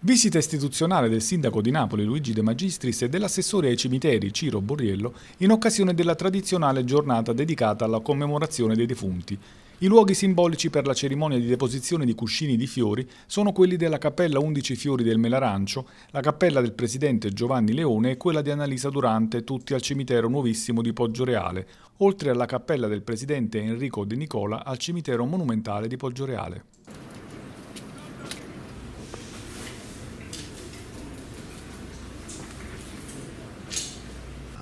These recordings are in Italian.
Visita istituzionale del sindaco di Napoli Luigi De Magistris e dell'assessore ai cimiteri Ciro Borriello in occasione della tradizionale giornata dedicata alla commemorazione dei defunti. I luoghi simbolici per la cerimonia di deposizione di cuscini di fiori sono quelli della Cappella 11 Fiori del Melarancio, la Cappella del Presidente Giovanni Leone e quella di Annalisa Durante, tutti al cimitero nuovissimo di Poggioreale, oltre alla Cappella del Presidente Enrico De Nicola al cimitero monumentale di Poggioreale.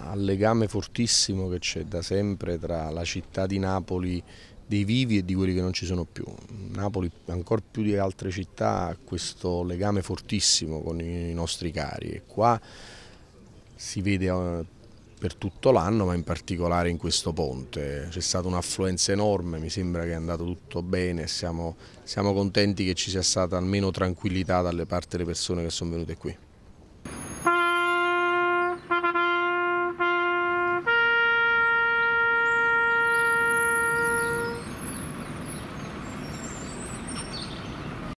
al legame fortissimo che c'è da sempre tra la città di Napoli dei vivi e di quelli che non ci sono più. Napoli, ancora più di altre città, ha questo legame fortissimo con i nostri cari e qua si vede eh, per tutto l'anno, ma in particolare in questo ponte. C'è stata un'affluenza enorme, mi sembra che è andato tutto bene, siamo, siamo contenti che ci sia stata almeno tranquillità dalle parte delle persone che sono venute qui.